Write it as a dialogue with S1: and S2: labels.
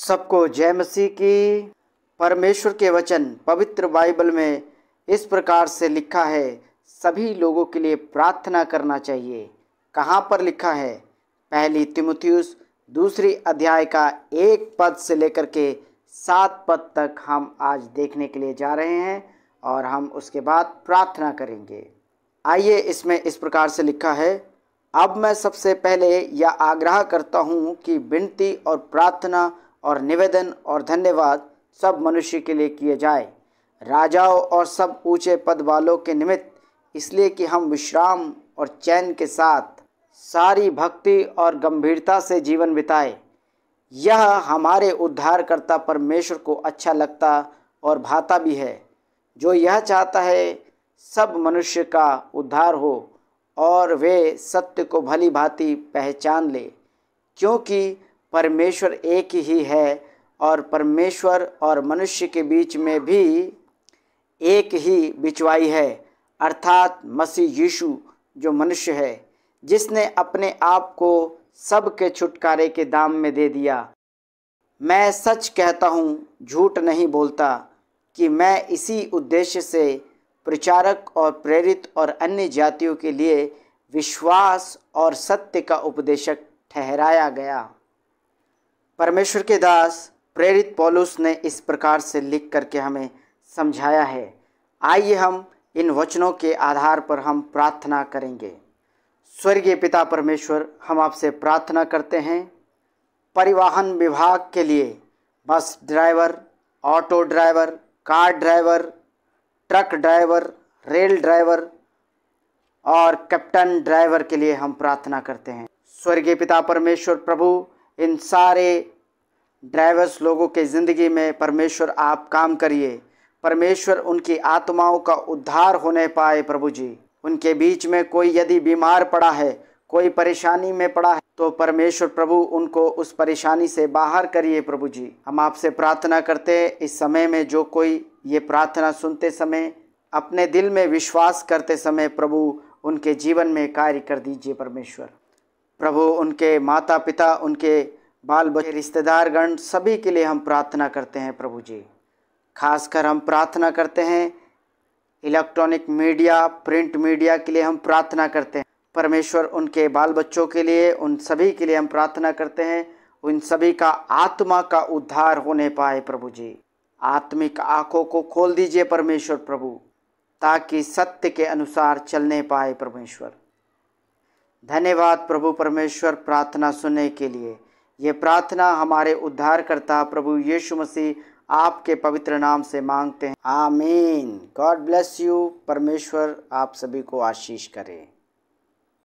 S1: सबको जय मसीह की परमेश्वर के वचन पवित्र बाइबल में इस प्रकार से लिखा है सभी लोगों के लिए प्रार्थना करना चाहिए कहाँ पर लिखा है पहली तिमुथियुस दूसरी अध्याय का एक पद से लेकर के सात पद तक हम आज देखने के लिए जा रहे हैं और हम उसके बाद प्रार्थना करेंगे आइए इसमें इस प्रकार से लिखा है अब मैं सबसे पहले यह आग्रह करता हूँ कि विनती और प्रार्थना और निवेदन और धन्यवाद सब मनुष्य के लिए किए जाए राजाओं और सब ऊंचे पद वालों के निमित्त इसलिए कि हम विश्राम और चैन के साथ सारी भक्ति और गंभीरता से जीवन बिताए यह हमारे उद्धारकर्ता परमेश्वर को अच्छा लगता और भाता भी है जो यह चाहता है सब मनुष्य का उद्धार हो और वे सत्य को भली भांति पहचान ले क्योंकि परमेश्वर एक ही है और परमेश्वर और मनुष्य के बीच में भी एक ही बिचवाई है अर्थात मसीह यीशु जो मनुष्य है जिसने अपने आप को सब के छुटकारे के दाम में दे दिया मैं सच कहता हूँ झूठ नहीं बोलता कि मैं इसी उद्देश्य से प्रचारक और प्रेरित और अन्य जातियों के लिए विश्वास और सत्य का उपदेशक ठहराया गया परमेश्वर के दास प्रेरित पौलुस ने इस प्रकार से लिख करके हमें समझाया है आइए हम इन वचनों के आधार पर हम प्रार्थना करेंगे स्वर्गीय पिता परमेश्वर हम आपसे प्रार्थना करते हैं परिवहन विभाग के लिए bus driver auto driver car driver truck driver rail driver और कैप्टन ड्राइवर के लिए हम प्रार्थना करते हैं स्वर्गीय पिता परमेश्वर प्रभु इन सारे ड्राइवर्स लोगों के ज़िंदगी में परमेश्वर आप काम करिए परमेश्वर उनकी आत्माओं का उद्धार होने पाए प्रभु जी उनके बीच में कोई यदि बीमार पड़ा है कोई परेशानी में पड़ा है तो परमेश्वर प्रभु उनको उस परेशानी से बाहर करिए प्रभु जी हम आपसे प्रार्थना करते हैं इस समय में जो कोई ये प्रार्थना सुनते समय अपने दिल में विश्वास करते समय प्रभु उनके जीवन में कार्य कर दीजिए परमेश्वर प्रभु उनके माता पिता उनके बाल बच्चे रिश्तेदार गण सभी के लिए हम प्रार्थना करते हैं प्रभु जी खासकर हम प्रार्थना करते हैं इलेक्ट्रॉनिक मीडिया प्रिंट मीडिया के लिए हम प्रार्थना करते हैं परमेश्वर उनके बाल बच्चों के लिए उन सभी के लिए हम प्रार्थना करते हैं उन सभी का आत्मा का उद्धार होने पाए प्रभु जी आत्मिक आँखों को खोल दीजिए परमेश्वर प्रभु ताकि सत्य के अनुसार चलने पाए परमेश्वर धन्यवाद प्रभु परमेश्वर प्रार्थना सुनने के लिए ये प्रार्थना हमारे उद्धारकर्ता प्रभु यीशु मसीह आपके पवित्र नाम से मांगते हैं आमीन गॉड ब्लेस यू परमेश्वर आप सभी को आशीष करें